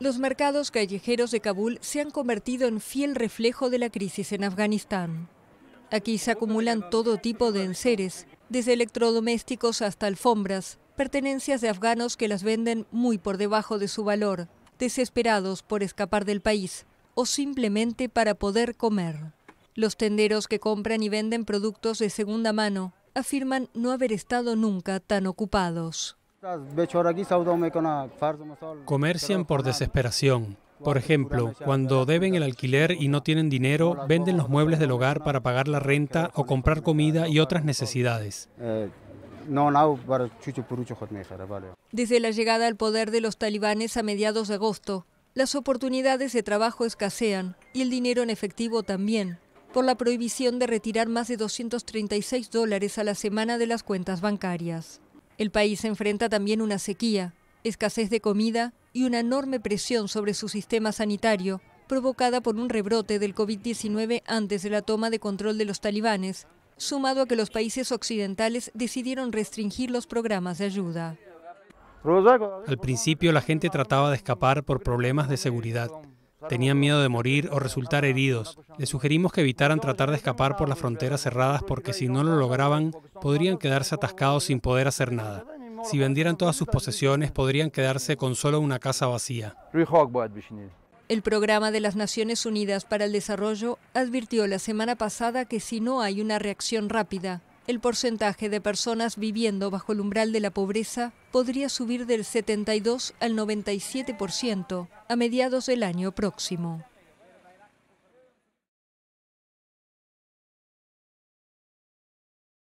Los mercados callejeros de Kabul se han convertido en fiel reflejo de la crisis en Afganistán. Aquí se acumulan todo tipo de enseres, desde electrodomésticos hasta alfombras, pertenencias de afganos que las venden muy por debajo de su valor, desesperados por escapar del país o simplemente para poder comer. Los tenderos que compran y venden productos de segunda mano afirman no haber estado nunca tan ocupados. Comercian por desesperación. Por ejemplo, cuando deben el alquiler y no tienen dinero, venden los muebles del hogar para pagar la renta o comprar comida y otras pues, necesidades. Eh, Desde la llegada al poder de los talibanes a mediados de agosto, las oportunidades de trabajo escasean y el dinero en efectivo también, por la prohibición de retirar más de 236 dólares a la semana de las cuentas bancarias. El país enfrenta también una sequía, escasez de comida y una enorme presión sobre su sistema sanitario, provocada por un rebrote del COVID-19 antes de la toma de control de los talibanes, sumado a que los países occidentales decidieron restringir los programas de ayuda. Al principio la gente trataba de escapar por problemas de seguridad. Tenían miedo de morir o resultar heridos. Les sugerimos que evitaran tratar de escapar por las fronteras cerradas porque si no lo lograban, podrían quedarse atascados sin poder hacer nada. Si vendieran todas sus posesiones, podrían quedarse con solo una casa vacía. El Programa de las Naciones Unidas para el Desarrollo advirtió la semana pasada que si no hay una reacción rápida, el porcentaje de personas viviendo bajo el umbral de la pobreza podría subir del 72 al 97% a mediados del año próximo.